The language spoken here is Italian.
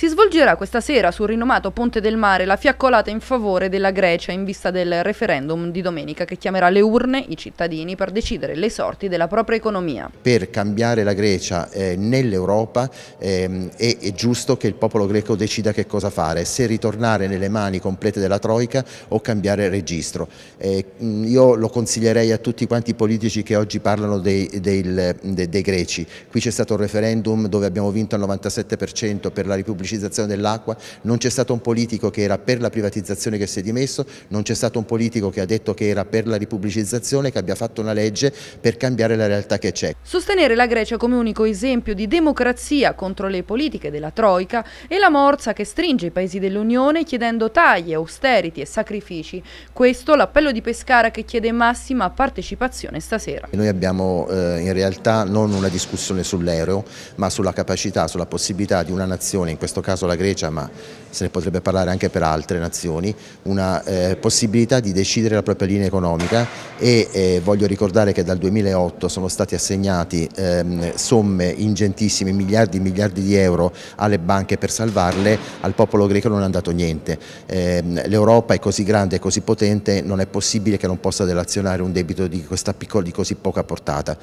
Si svolgerà questa sera sul rinomato Ponte del Mare la fiaccolata in favore della Grecia in vista del referendum di domenica che chiamerà le urne i cittadini per decidere le sorti della propria economia. Per cambiare la Grecia eh, nell'Europa eh, è, è, giusto che il popolo greco decida che cosa fare, se ritornare nelle mani complete della Troica o cambiare registro. Eh, io lo consiglierei a tutti quanti i politici che oggi parlano dei, dei, dei, dei greci. Qui c'è stato un referendum dove abbiamo vinto al 97% per la Repubblica privatizzazione dell'acqua, non c'è stato un politico che era per la privatizzazione che si è dimesso, non c'è stato un politico che ha detto che era per la ripubblicizzazione, che abbia fatto una legge per cambiare la realtà che c'è. Sostenere la Grecia come unico esempio di democrazia contro le politiche della Troica è la morsa che stringe i paesi dell'Unione chiedendo tagli, austerity e sacrifici. Questo l'appello di Pescara che chiede massima partecipazione stasera. Noi abbiamo eh, in realtà non una discussione sull'euro, ma sulla capacità, sulla possibilità di una nazione, in questo questo caso la Grecia, ma se ne potrebbe parlare anche per altre nazioni, una eh, possibilità di decidere la propria linea economica e eh, voglio ricordare che dal 2008 sono stati assegnati ehm, somme ingentissime, miliardi e miliardi di euro alle banche per salvarle, al popolo greco non è andato niente. Eh, L'Europa è così grande e così potente, non è possibile che non possa delazionare un debito di, piccola, di così poca portata.